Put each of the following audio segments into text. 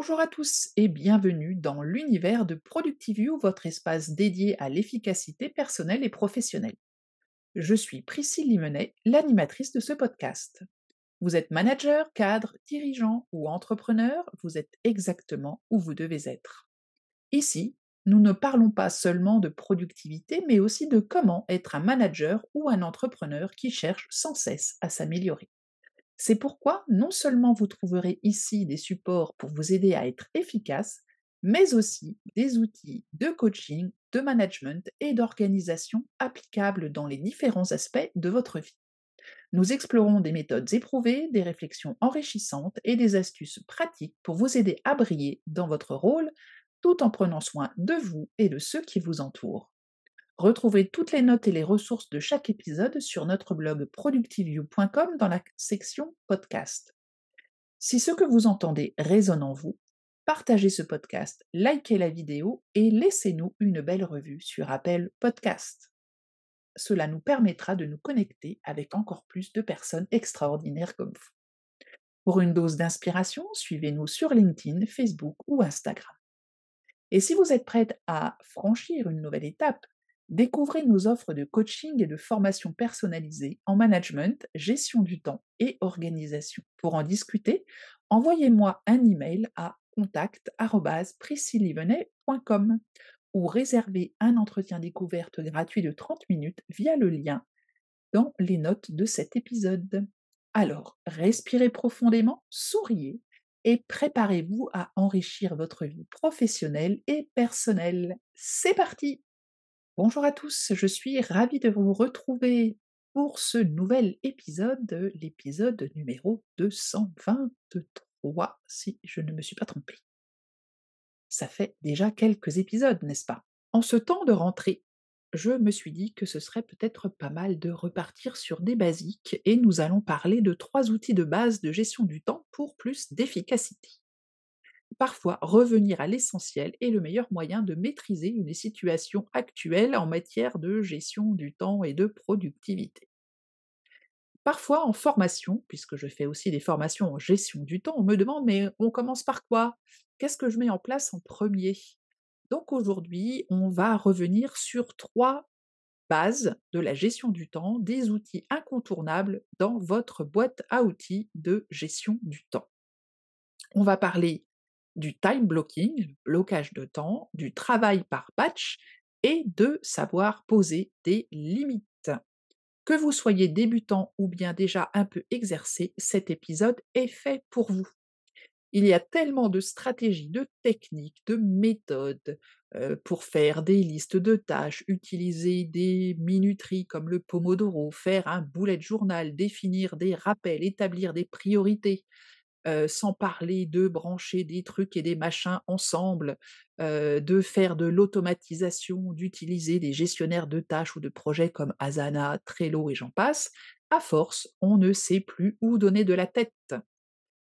Bonjour à tous et bienvenue dans l'univers de Productiview, votre espace dédié à l'efficacité personnelle et professionnelle. Je suis Priscille Limenet, l'animatrice de ce podcast. Vous êtes manager, cadre, dirigeant ou entrepreneur, vous êtes exactement où vous devez être. Ici, nous ne parlons pas seulement de productivité, mais aussi de comment être un manager ou un entrepreneur qui cherche sans cesse à s'améliorer. C'est pourquoi non seulement vous trouverez ici des supports pour vous aider à être efficace, mais aussi des outils de coaching, de management et d'organisation applicables dans les différents aspects de votre vie. Nous explorons des méthodes éprouvées, des réflexions enrichissantes et des astuces pratiques pour vous aider à briller dans votre rôle tout en prenant soin de vous et de ceux qui vous entourent. Retrouvez toutes les notes et les ressources de chaque épisode sur notre blog productiview.com dans la section podcast. Si ce que vous entendez résonne en vous, partagez ce podcast, likez la vidéo et laissez-nous une belle revue sur Apple Podcast. Cela nous permettra de nous connecter avec encore plus de personnes extraordinaires comme vous. Pour une dose d'inspiration, suivez-nous sur LinkedIn, Facebook ou Instagram. Et si vous êtes prête à franchir une nouvelle étape Découvrez nos offres de coaching et de formation personnalisée en management, gestion du temps et organisation. Pour en discuter, envoyez-moi un email à contact@priscillevenet.com ou réservez un entretien découverte gratuit de 30 minutes via le lien dans les notes de cet épisode. Alors, respirez profondément, souriez et préparez-vous à enrichir votre vie professionnelle et personnelle. C'est parti Bonjour à tous, je suis ravie de vous retrouver pour ce nouvel épisode, l'épisode numéro 223, si je ne me suis pas trompée. Ça fait déjà quelques épisodes, n'est-ce pas En ce temps de rentrée, je me suis dit que ce serait peut-être pas mal de repartir sur des basiques et nous allons parler de trois outils de base de gestion du temps pour plus d'efficacité. Parfois, revenir à l'essentiel est le meilleur moyen de maîtriser une situation actuelle en matière de gestion du temps et de productivité. Parfois, en formation, puisque je fais aussi des formations en gestion du temps, on me demande mais on commence par quoi Qu'est-ce que je mets en place en premier Donc aujourd'hui, on va revenir sur trois bases de la gestion du temps, des outils incontournables dans votre boîte à outils de gestion du temps. On va parler du time blocking, blocage de temps, du travail par batch et de savoir poser des limites. Que vous soyez débutant ou bien déjà un peu exercé, cet épisode est fait pour vous. Il y a tellement de stratégies, de techniques, de méthodes euh, pour faire des listes de tâches, utiliser des minuteries comme le Pomodoro, faire un bullet journal, définir des rappels, établir des priorités sans parler de brancher des trucs et des machins ensemble, de faire de l'automatisation, d'utiliser des gestionnaires de tâches ou de projets comme Asana, Trello et j'en passe, à force, on ne sait plus où donner de la tête.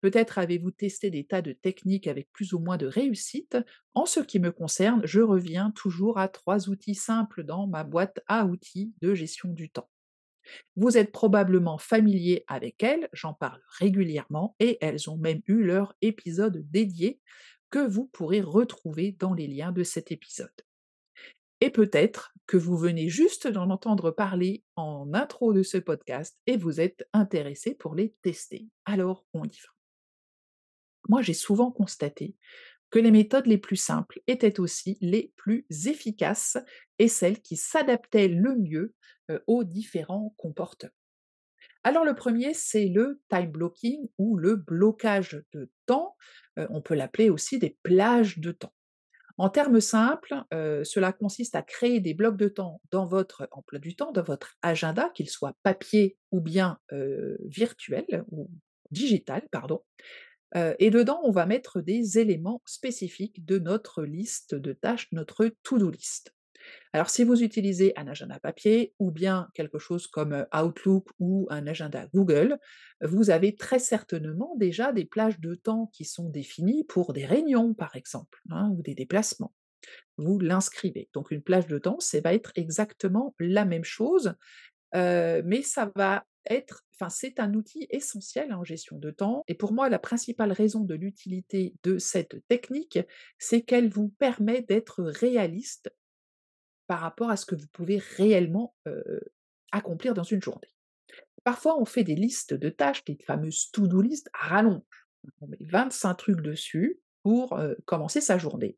Peut-être avez-vous testé des tas de techniques avec plus ou moins de réussite. En ce qui me concerne, je reviens toujours à trois outils simples dans ma boîte à outils de gestion du temps. Vous êtes probablement familier avec elles, j'en parle régulièrement et elles ont même eu leur épisode dédié que vous pourrez retrouver dans les liens de cet épisode. Et peut-être que vous venez juste d'en entendre parler en intro de ce podcast et vous êtes intéressé pour les tester. Alors, on y va. Moi, j'ai souvent constaté que les méthodes les plus simples étaient aussi les plus efficaces et celles qui s'adaptaient le mieux aux différents comportements. Alors le premier, c'est le time blocking ou le blocage de temps. on peut l'appeler aussi des plages de temps. En termes simples, cela consiste à créer des blocs de temps dans votre emploi du temps, dans votre agenda, qu'il soit papier ou bien virtuel ou digital, pardon, et dedans, on va mettre des éléments spécifiques de notre liste de tâches, notre to-do list. Alors, si vous utilisez un agenda papier ou bien quelque chose comme Outlook ou un agenda Google, vous avez très certainement déjà des plages de temps qui sont définies pour des réunions, par exemple, hein, ou des déplacements. Vous l'inscrivez. Donc, une plage de temps, ça va être exactement la même chose, mais ça va être c'est un outil essentiel hein, en gestion de temps. Et pour moi, la principale raison de l'utilité de cette technique, c'est qu'elle vous permet d'être réaliste par rapport à ce que vous pouvez réellement euh, accomplir dans une journée. Parfois, on fait des listes de tâches, des fameuses to-do list à rallonge. On met 25 trucs dessus pour euh, commencer sa journée.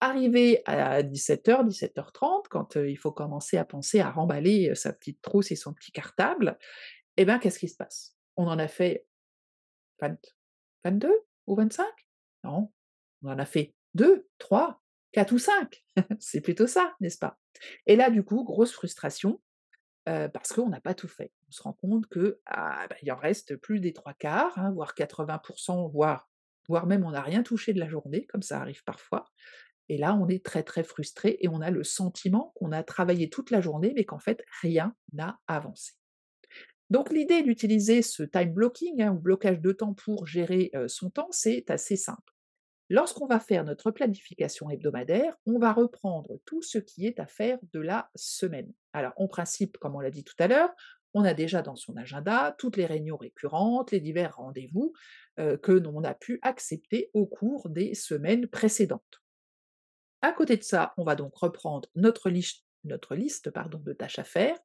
Arrivé à 17h, 17h30, quand euh, il faut commencer à penser à remballer sa petite trousse et son petit cartable, eh bien, qu'est-ce qui se passe On en a fait 22 ou 25 Non, on en a fait 2, 3, 4 ou 5. c'est plutôt ça, n'est-ce pas Et là, du coup, grosse frustration, euh, parce qu'on n'a pas tout fait. On se rend compte que ah, bah, en reste plus des trois quarts, hein, voire 80%, voire, voire même on n'a rien touché de la journée, comme ça arrive parfois. Et là, on est très très frustré et on a le sentiment qu'on a travaillé toute la journée, mais qu'en fait rien n'a avancé. Donc l'idée d'utiliser ce time blocking hein, ou blocage de temps pour gérer son temps, c'est assez simple. Lorsqu'on va faire notre planification hebdomadaire, on va reprendre tout ce qui est à faire de la semaine. Alors en principe, comme on l'a dit tout à l'heure, on a déjà dans son agenda toutes les réunions récurrentes, les divers rendez-vous que l'on a pu accepter au cours des semaines précédentes. À côté de ça, on va donc reprendre notre liste de tâches à faire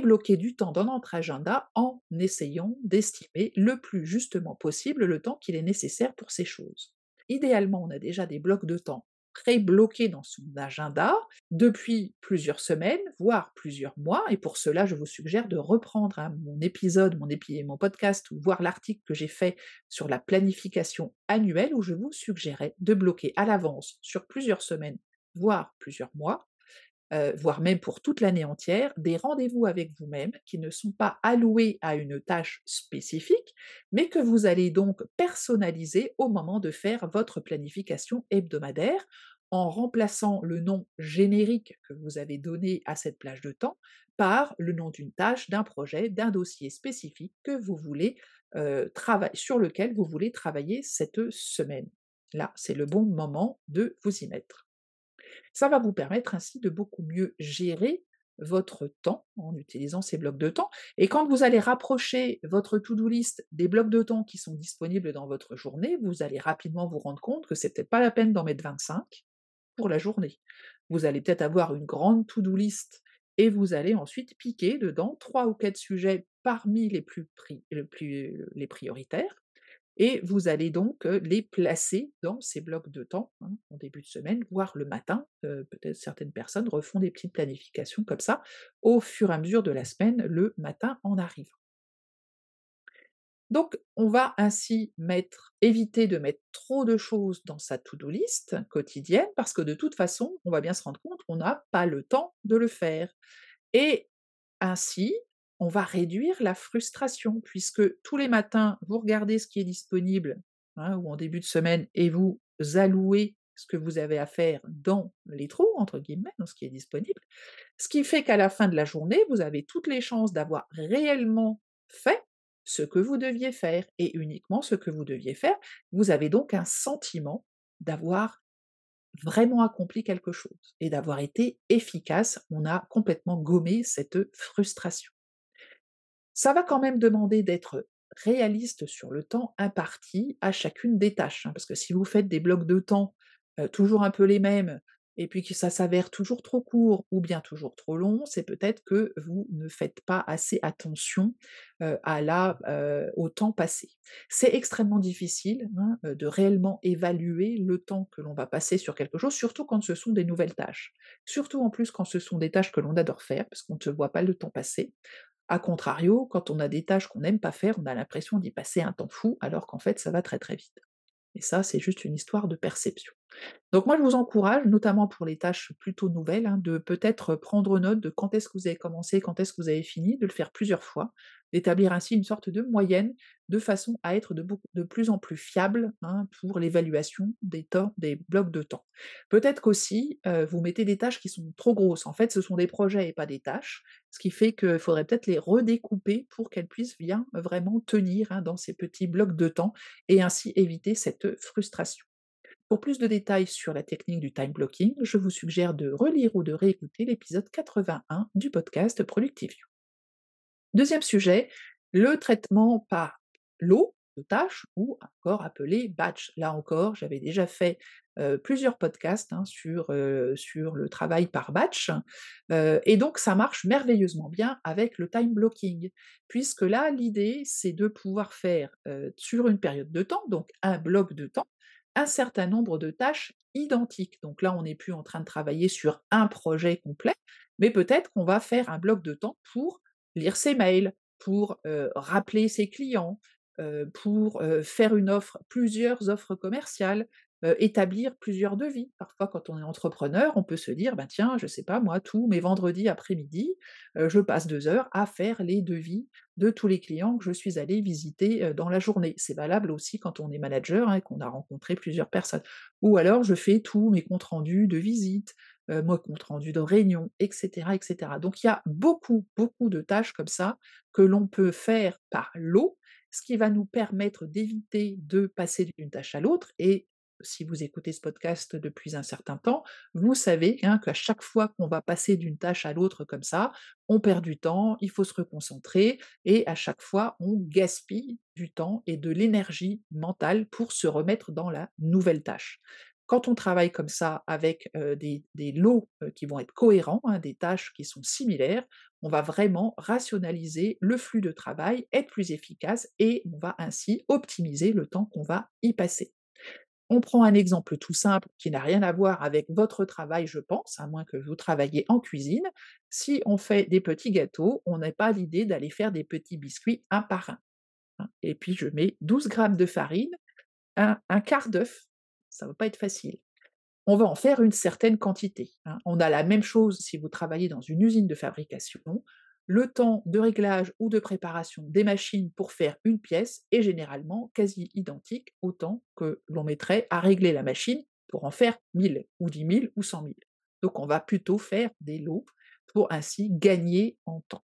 bloquer du temps dans notre agenda en essayant d'estimer le plus justement possible le temps qu'il est nécessaire pour ces choses. Idéalement, on a déjà des blocs de temps pré bloqués dans son agenda depuis plusieurs semaines, voire plusieurs mois. Et pour cela, je vous suggère de reprendre hein, mon épisode, mon, mon podcast, ou voir l'article que j'ai fait sur la planification annuelle, où je vous suggérais de bloquer à l'avance sur plusieurs semaines, voire plusieurs mois, euh, voire même pour toute l'année entière, des rendez-vous avec vous-même qui ne sont pas alloués à une tâche spécifique, mais que vous allez donc personnaliser au moment de faire votre planification hebdomadaire en remplaçant le nom générique que vous avez donné à cette plage de temps par le nom d'une tâche, d'un projet, d'un dossier spécifique que vous voulez euh, sur lequel vous voulez travailler cette semaine. Là, c'est le bon moment de vous y mettre. Ça va vous permettre ainsi de beaucoup mieux gérer votre temps en utilisant ces blocs de temps. Et quand vous allez rapprocher votre to-do list des blocs de temps qui sont disponibles dans votre journée, vous allez rapidement vous rendre compte que n'est peut-être pas la peine d'en mettre 25 pour la journée. Vous allez peut-être avoir une grande to-do list et vous allez ensuite piquer dedans trois ou quatre sujets parmi les plus, les plus les prioritaires et vous allez donc euh, les placer dans ces blocs de temps, hein, en début de semaine, voire le matin. Euh, peut-être certaines personnes refont des petites planifications comme ça au fur et à mesure de la semaine, le matin en arrivant. Donc, on va ainsi mettre, éviter de mettre trop de choses dans sa to-do list quotidienne, parce que de toute façon, on va bien se rendre compte qu'on n'a pas le temps de le faire. Et ainsi, on va réduire la frustration, puisque tous les matins, vous regardez ce qui est disponible, hein, ou en début de semaine, et vous allouez ce que vous avez à faire dans les trous, entre guillemets, dans ce qui est disponible, ce qui fait qu'à la fin de la journée, vous avez toutes les chances d'avoir réellement fait ce que vous deviez faire et uniquement ce que vous deviez faire. Vous avez donc un sentiment d'avoir vraiment accompli quelque chose et d'avoir été efficace. On a complètement gommé cette frustration. Ça va quand même demander d'être réaliste sur le temps imparti à chacune des tâches. Hein, parce que si vous faites des blocs de temps toujours un peu les mêmes, et puis que ça s'avère toujours trop court ou bien toujours trop long, c'est peut-être que vous ne faites pas assez attention à la, au temps passé. C'est extrêmement difficile hein, de réellement évaluer le temps que l'on va passer sur quelque chose, surtout quand ce sont des nouvelles tâches. Surtout en plus quand ce sont des tâches que l'on adore faire, parce qu'on ne voit pas le temps passer. A contrario, quand on a des tâches qu'on n'aime pas faire, on a l'impression d'y passer un temps fou alors qu'en fait ça va très très vite. Et ça, c'est juste une histoire de perception. Donc moi, je vous encourage, notamment pour les tâches plutôt nouvelles, hein, de peut-être prendre note de quand est-ce que vous avez commencé, quand est-ce que vous avez fini, de le faire plusieurs fois, d'établir ainsi une sorte de moyenne, de façon à être de, plus en plus fiable hein, pour l'évaluation des, temps, des blocs de temps. Peut-être qu'aussi, euh, vous mettez des tâches qui sont trop grosses. En fait, ce sont des projets et pas des tâches, ce qui fait qu'il faudrait peut-être les redécouper pour qu'elles puissent bien vraiment tenir hein, dans ces petits blocs de temps et ainsi éviter cette frustration. Pour plus de détails sur la technique du time blocking, je vous suggère de relire ou de réécouter l'épisode 81 du podcast Productivio. Deuxième sujet, le traitement par lot de tâches ou encore appelé batch. Là encore, j'avais déjà fait euh, plusieurs podcasts hein, sur, euh, sur le travail par batch. Euh, et donc, ça marche merveilleusement bien avec le time blocking, puisque là, l'idée, c'est de pouvoir faire sur une période de temps, donc un bloc de temps, un certain nombre de tâches identiques. Donc là, on n'est plus en train de travailler sur un projet complet, mais peut-être qu'on va faire un bloc de temps pour lire ses mails, pour rappeler ses clients, pour faire une offre, plusieurs offres commerciales, établir plusieurs devis. Parfois, quand on est entrepreneur, on peut se dire, ben tiens, je sais pas, moi, tous mes vendredis après-midi, je passe deux heures à faire les devis de tous les clients que je suis allé visiter dans la journée. C'est valable aussi quand on est manager hein, et qu'on a rencontré plusieurs personnes. Ou alors, je fais tous mes comptes rendus de visite, mes comptes rendus de réunion, etc., etc. Donc, il y a beaucoup, beaucoup de tâches comme ça que l'on peut faire par lot, ce qui va nous permettre d'éviter de passer d'une tâche à l'autre et si vous écoutez ce podcast depuis un certain temps, vous savez hein, qu'à chaque fois qu'on va passer d'une tâche à l'autre comme ça, on perd du temps, il faut se reconcentrer et à chaque fois, on gaspille du temps et de l'énergie mentale pour se remettre dans la nouvelle tâche quand on travaille comme ça avec des, lots qui vont être cohérents, hein, des tâches qui sont similaires, on va vraiment rationaliser le flux de travail, être plus efficace et on va ainsi optimiser le temps qu'on va y passer. On prend un exemple tout simple qui n'a rien à voir avec votre travail, je pense, à moins que vous travailliez en cuisine. Si on fait des petits gâteaux, on n'a pas l'idée d'aller faire des petits biscuits un par un. Hein. Et puis je mets 12 grammes de farine, un, un quart d'œuf, ça ne va pas être facile. On va en faire une certaine quantité. Hein. On a la même chose si vous travaillez dans une usine de fabrication le temps de réglage ou de préparation des machines pour faire une pièce est généralement quasi identique au temps que l'on mettrait à régler la machine pour en faire 1000 ou 10 000 ou 100 000. Donc on va plutôt faire des lots pour ainsi gagner en temps.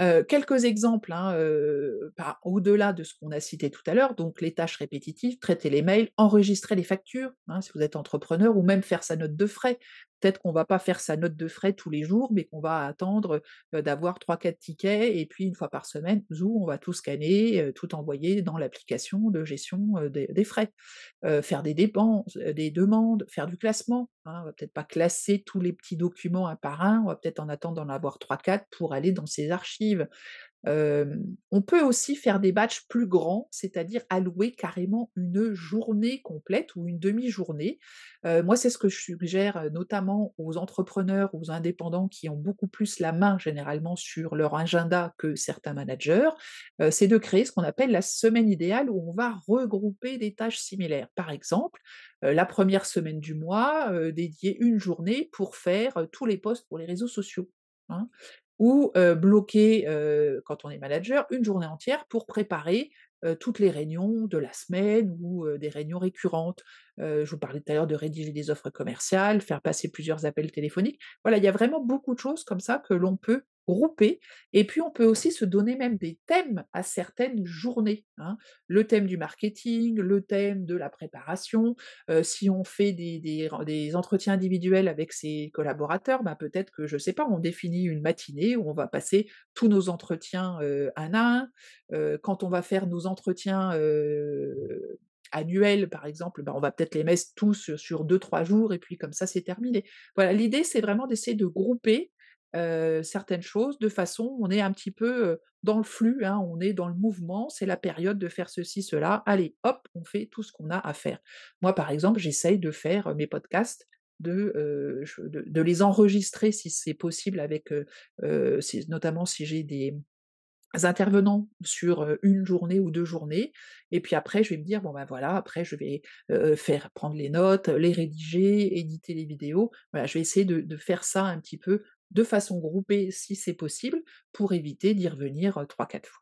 Euh, quelques exemples hein, euh, bah, au-delà de ce qu'on a cité tout à l'heure, donc les tâches répétitives, traiter les mails, enregistrer les factures, hein, si vous êtes entrepreneur, ou même faire sa note de frais. Peut-être qu'on va pas faire sa note de frais tous les jours, mais qu'on va attendre d'avoir 3-4 tickets et puis une fois par semaine, où on va tout scanner, tout envoyer dans l'application de gestion des, frais. faire des dépenses, des demandes, faire du classement. On hein, On va peut-être pas classer tous les petits documents un par un, on va peut-être en attendre d'en avoir 3-4 pour aller dans ses archives on peut aussi faire des batchs plus grands, c'est-à-dire allouer carrément une journée complète ou une demi-journée. moi, c'est ce que je suggère notamment aux entrepreneurs, aux indépendants qui ont beaucoup plus la main généralement sur leur agenda que certains managers, c'est de créer ce qu'on appelle la semaine idéale où on va regrouper des tâches similaires. Par exemple, la première semaine du mois, dédier une journée pour faire tous les posts pour les réseaux sociaux. Hein ou bloquer, quand on est manager, une journée entière pour préparer toutes les réunions de la semaine ou des réunions récurrentes. je vous parlais tout à l'heure de rédiger des offres commerciales, faire passer plusieurs appels téléphoniques. Voilà, il y a vraiment beaucoup de choses comme ça que l'on peut Grouper, Et puis, on peut aussi se donner même des thèmes à certaines journées. Hein. Le thème du marketing, le thème de la préparation. si on fait des, entretiens individuels avec ses collaborateurs, bah, peut-être que, je ne sais pas, on définit une matinée où on va passer tous nos entretiens un à un. quand on va faire nos entretiens annuels, par exemple, bah, on va peut-être les mettre tous sur deux, trois jours, et puis comme ça, c'est terminé. Voilà, l'idée, c'est vraiment d'essayer de grouper certaines choses de façon, on est un petit peu dans le flux, hein, on est dans le mouvement, c'est la période de faire ceci, cela, allez, hop, on fait tout ce qu'on a à faire. Moi, par exemple, j'essaye de faire mes podcasts de, de, les enregistrer si c'est possible, avec notamment si j'ai des intervenants sur une journée ou deux journées. Et puis après, je vais me dire, bon ben voilà, après je vais faire prendre les notes, les rédiger, éditer les vidéos. Voilà, je vais essayer de faire ça un petit peu de façon groupée si c'est possible, pour éviter d'y revenir trois, quatre fois.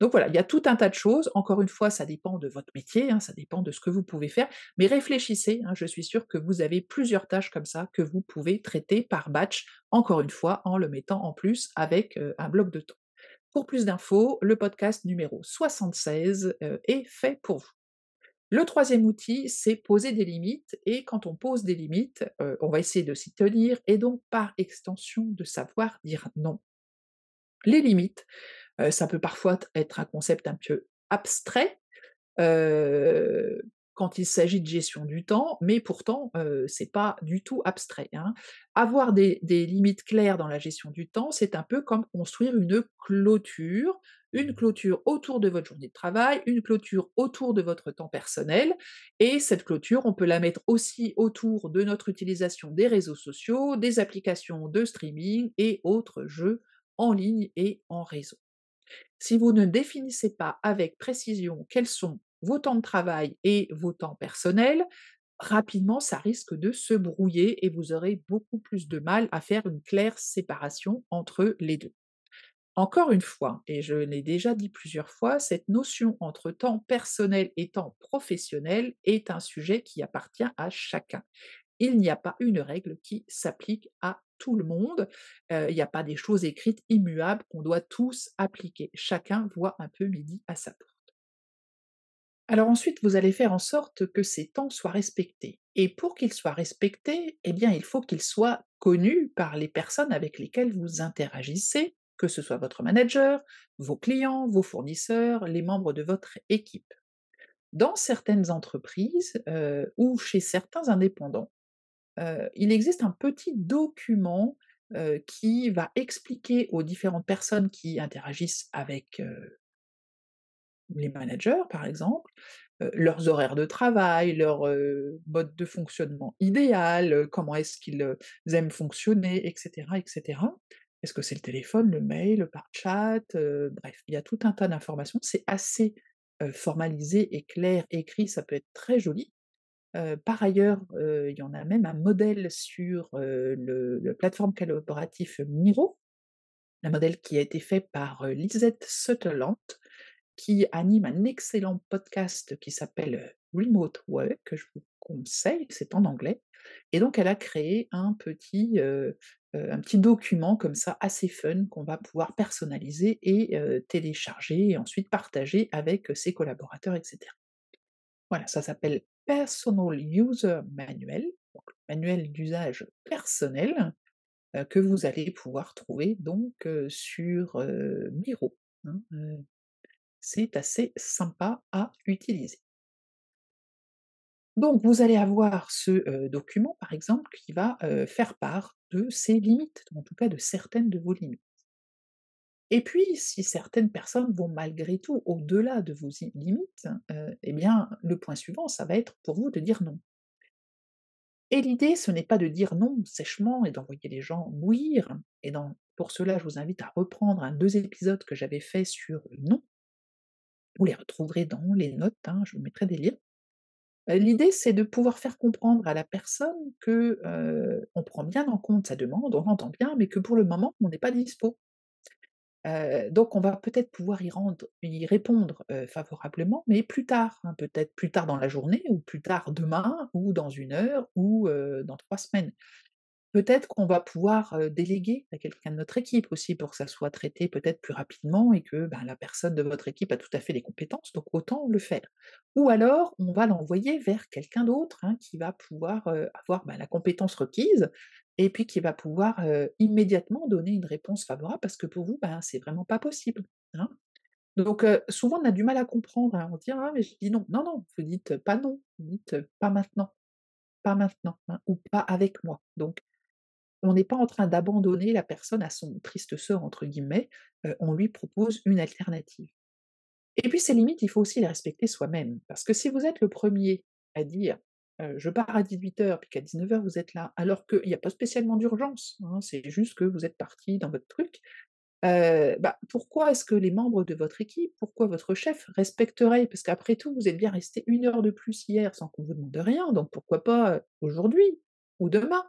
Donc voilà, il y a tout un tas de choses. Encore une fois, ça dépend de votre métier, hein, ça dépend de ce que vous pouvez faire, mais réfléchissez. Hein, je suis sûre que vous avez plusieurs tâches comme ça que vous pouvez traiter par batch, encore une fois, en le mettant en plus avec un bloc de temps. Pour plus d'infos, le podcast numéro 76 est fait pour vous. Le troisième outil, c'est poser des limites. Et quand on pose des limites, euh, on va essayer de s'y tenir et donc par extension de savoir dire non. Les limites, euh, ça peut parfois être un concept un peu abstrait euh, quand il s'agit de gestion du temps, mais pourtant, n'est pas du tout abstrait. Hein. Avoir des limites claires dans la gestion du temps, c'est un peu comme construire une clôture une clôture autour de votre journée de travail, une clôture autour de votre temps personnel. Et cette clôture, on peut la mettre aussi autour de notre utilisation des réseaux sociaux, des applications de streaming et autres jeux en ligne et en réseau. Si vous ne définissez pas avec précision quels sont vos temps de travail et vos temps personnels, rapidement, ça risque de se brouiller et vous aurez beaucoup plus de mal à faire une claire séparation entre les deux. Encore une fois, et je l'ai déjà dit plusieurs fois, cette notion entre temps personnel et temps professionnel est un sujet qui appartient à chacun. Il n'y a pas une règle qui s'applique à tout le monde. Euh, il n'y a pas des choses écrites immuables qu'on doit tous appliquer. Chacun voit un peu midi à sa porte. Alors ensuite, vous allez faire en sorte que ces temps soient respectés. Et pour qu'ils soient respectés, eh bien, il faut qu'ils soient connus par les personnes avec lesquelles vous interagissez que ce soit votre manager, vos clients, vos fournisseurs, les membres de votre équipe. Dans certaines entreprises euh, ou chez certains indépendants, euh, il existe un petit document euh, qui va expliquer aux différentes personnes qui interagissent avec les managers, par exemple, leurs horaires de travail, leur mode de fonctionnement idéal, comment est-ce qu'ils aiment fonctionner, etc., etc. Est-ce que c'est le téléphone, le mail, par chat euh, Bref, il y a tout un tas d'informations. C'est assez euh, formalisé et clair, écrit, ça peut être très joli. Euh, par ailleurs, il y en a même un modèle sur le, plateforme collaborative Miro, un modèle qui a été fait par Lisette Sutherland, qui anime un excellent podcast qui s'appelle Remote Work, que je vous conseille, c'est en anglais. Et donc, elle a créé un petit, euh, un petit document comme ça assez fun qu'on va pouvoir personnaliser et euh, télécharger et ensuite partager avec euh, ses collaborateurs, etc. Voilà, ça s'appelle Personal User Manual, manuel d'usage personnel que vous allez pouvoir trouver donc sur Miro. Hein, C'est assez sympa à utiliser. Donc, vous allez avoir ce document, par exemple, qui va faire part de ses limites, en tout cas de certaines de vos limites. Et puis, si certaines personnes vont malgré tout au-delà de vos limites, eh bien, le point suivant, ça va être pour vous de dire non. Et l'idée, ce n'est pas de dire non sèchement et d'envoyer les gens bouillir. Et pour cela, je vous invite à reprendre un deux épisodes que j'avais fait sur non. Vous les retrouverez dans les notes, hein, je vous mettrai des liens. Bah, l'idée, c'est de pouvoir faire comprendre à la personne que on prend bien en compte sa demande, on l'entend bien, mais que pour le moment, on n'est pas dispo. donc, on va peut-être pouvoir y, rendre, y répondre favorablement, mais plus tard, hein, peut-être plus tard dans la journée, ou plus tard demain, ou dans une heure, ou dans trois semaines. Peut-être qu'on va pouvoir déléguer à quelqu'un de notre équipe aussi pour que ça soit traité peut-être plus rapidement et que ben, la personne de votre équipe a tout à fait les compétences, donc autant le faire. Ou alors, on va l'envoyer vers quelqu'un d'autre hein, qui va pouvoir avoir ben, la compétence requise et puis qui va pouvoir immédiatement donner une réponse favorable parce que pour vous, ben, c'est vraiment pas possible. Hein. Donc souvent, on a du mal à comprendre. Hein. On dit, ah, mais je dis non, non, non, vous dites pas non, vous dites pas maintenant pas maintenant hein, ou pas avec moi. Donc, on n'est pas en train d'abandonner la personne à son triste sort, entre guillemets, on lui propose une alternative. Et puis ces limites, il faut aussi les respecter soi-même, parce que si vous êtes le premier à dire je pars à 18h, puis qu'à 19h vous êtes là, alors qu'il n'y a pas spécialement d'urgence, hein, c'est juste que vous êtes parti dans votre truc, bah, pourquoi est-ce que les membres de votre équipe, pourquoi votre chef respecterait Parce qu'après tout, vous êtes bien resté une heure de plus hier sans qu'on vous demande rien, donc pourquoi pas aujourd'hui ou demain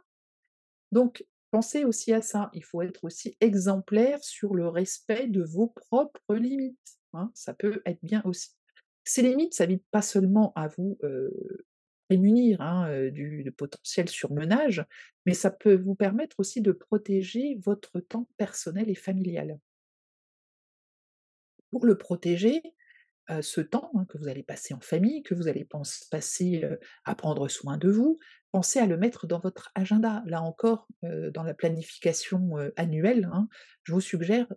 donc, pensez aussi à ça. Il faut être aussi exemplaire sur le respect de vos propres limites. Hein. ça peut être bien aussi. Ces limites s'habitent pas seulement à vous prémunir hein, du, potentiel surmenage, mais ça peut vous permettre aussi de protéger votre temps personnel et familial. Pour le protéger, euh, ce temps hein, que vous allez passer en famille, que vous allez passer euh, à prendre soin de vous, pensez à le mettre dans votre agenda. Là encore, euh, dans la planification annuelle, hein, je vous suggère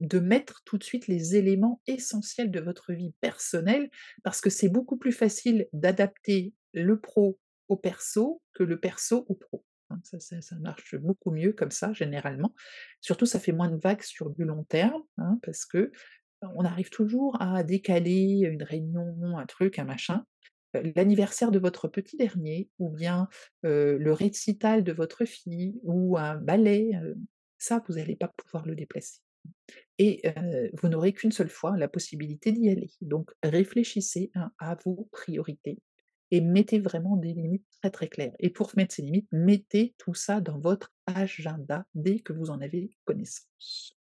de mettre tout de suite les éléments essentiels de votre vie personnelle, parce que c'est beaucoup plus facile d'adapter le pro au perso que le perso au pro. Hein. Ça, marche beaucoup mieux comme ça, généralement. Surtout, ça fait moins de vagues sur du long terme, parce que on arrive toujours à décaler une réunion, un truc, un machin. Euh, l'anniversaire de votre petit dernier, ou bien le récital de votre fille, ou un ballet, ça, vous n'allez pas pouvoir le déplacer. Et vous n'aurez qu'une seule fois la possibilité d'y aller. Donc réfléchissez à vos priorités et mettez vraiment des limites très très claires. Et pour mettre ces limites, mettez tout ça dans votre agenda dès que vous en avez connaissance.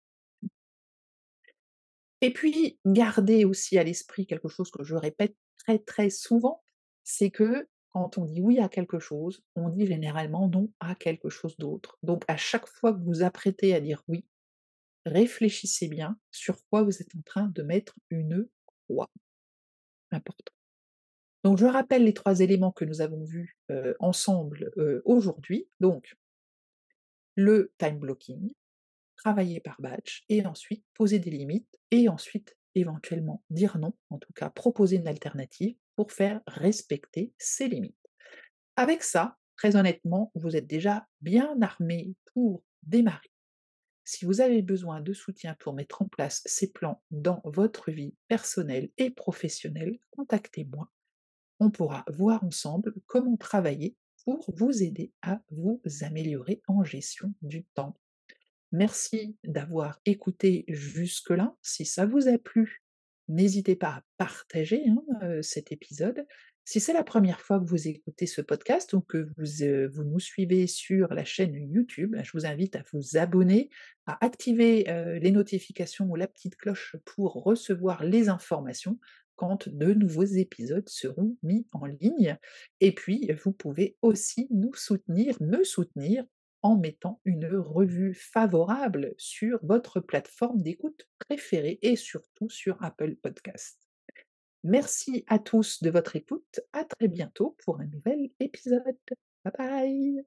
Et puis, gardez aussi à l'esprit quelque chose que je répète très très souvent, c'est que quand on dit oui à quelque chose, on dit généralement non à quelque chose d'autre. Donc à chaque fois que vous vous apprêtez à dire oui, réfléchissez bien sur quoi vous êtes en train de mettre une croix. Important. Donc je rappelle les trois éléments que nous avons vus euh, ensemble euh, aujourd'hui. Donc le time blocking, travailler par batch et ensuite poser des limites et ensuite éventuellement dire non, en tout cas proposer une alternative pour faire respecter ces limites. Avec ça, très honnêtement, vous êtes déjà bien armé pour démarrer. Si vous avez besoin de soutien pour mettre en place ces plans dans votre vie personnelle et professionnelle, contactez-moi. On pourra voir ensemble comment travailler pour vous aider à vous améliorer en gestion du temps Merci d'avoir écouté jusque-là. Si ça vous a plu, n'hésitez pas à partager hein, euh, cet épisode. Si c'est la première fois que vous écoutez ce podcast ou que vous, euh, nous suivez sur la chaîne YouTube, ben, je vous invite à vous abonner, à activer euh, les notifications ou la petite cloche pour recevoir les informations quand de nouveaux épisodes seront mis en ligne. Et puis, vous pouvez aussi nous soutenir, me soutenir en mettant une revue favorable sur votre plateforme d'écoute préférée et surtout sur Apple Podcast. Merci à tous de votre écoute. À très bientôt pour un nouvel épisode. Bye bye.